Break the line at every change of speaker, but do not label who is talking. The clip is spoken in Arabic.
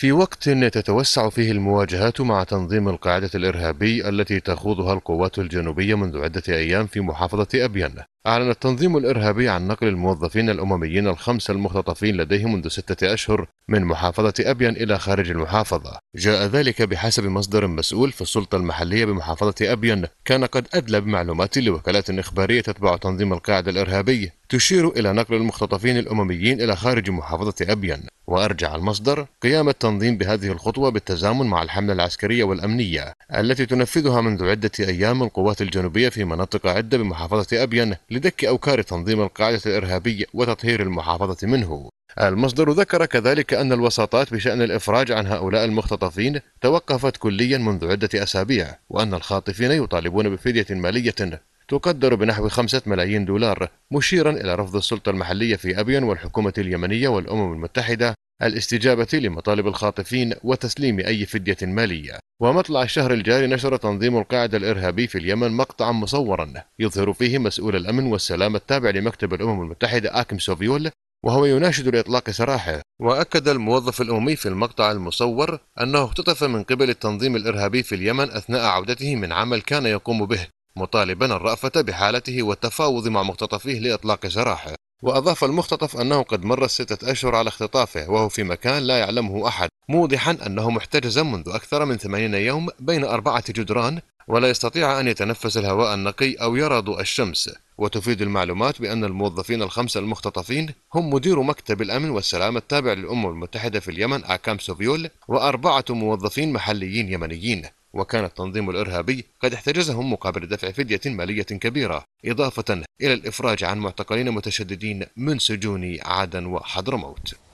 في وقت تتوسع فيه المواجهات مع تنظيم القاعدة الإرهابي التي تخوضها القوات الجنوبية منذ عدة أيام في محافظة أبيان أعلن التنظيم الإرهابي عن نقل الموظفين الأمميين الخمسة المختطفين لديه منذ ستة أشهر من محافظة أبيان إلى خارج المحافظة جاء ذلك بحسب مصدر مسؤول في السلطة المحلية بمحافظة أبيان كان قد أدلى بمعلومات لوكالات إخبارية تتبع تنظيم القاعدة الإرهابي تشير إلى نقل المختطفين الأمميين إلى خارج محافظة أبيان وأرجع المصدر قيام التنظيم بهذه الخطوة بالتزامن مع الحملة العسكرية والأمنية التي تنفذها منذ عدة أيام القوات الجنوبية في مناطق عدة بمحافظة أبيان لدك أوكار تنظيم القاعدة الإرهابية وتطهير المحافظة منه المصدر ذكر كذلك أن الوساطات بشأن الإفراج عن هؤلاء المختطفين توقفت كليا منذ عدة أسابيع وأن الخاطفين يطالبون بفدية مالية تقدر بنحو خمسة ملايين دولار مشيرا إلى رفض السلطة المحلية في أبين والحكومة اليمنية والأمم المتحدة الاستجابة لمطالب الخاطفين وتسليم أي فدية مالية ومطلع الشهر الجاري نشر تنظيم القاعدة الإرهابي في اليمن مقطعا مصورا يظهر فيه مسؤول الأمن والسلام التابع لمكتب الأمم المتحدة آكم سوفيول وهو يناشد لإطلاق سراحه وأكد الموظف الأممي في المقطع المصور أنه اختطف من قبل التنظيم الإرهابي في اليمن أثناء عودته من عمل كان يقوم به مطالبا الرأفة بحالته والتفاوض مع مختطفيه لإطلاق سراحه وأضاف المختطف أنه قد مر ستة أشهر على اختطافه وهو في مكان لا يعلمه أحد موضحا أنه محتجز منذ أكثر من ثمانين يوم بين أربعة جدران ولا يستطيع أن يتنفس الهواء النقي أو يرى ضوء الشمس وتفيد المعلومات بأن الموظفين الخمسة المختطفين هم مدير مكتب الأمن والسلامة التابع للأمم المتحدة في اليمن آكام سوفيول وأربعة موظفين محليين يمنيين وكان التنظيم الإرهابي قد احتجزهم مقابل دفع فدية مالية كبيرة إضافة إلى الإفراج عن معتقلين متشددين من سجون عدن وحضرموت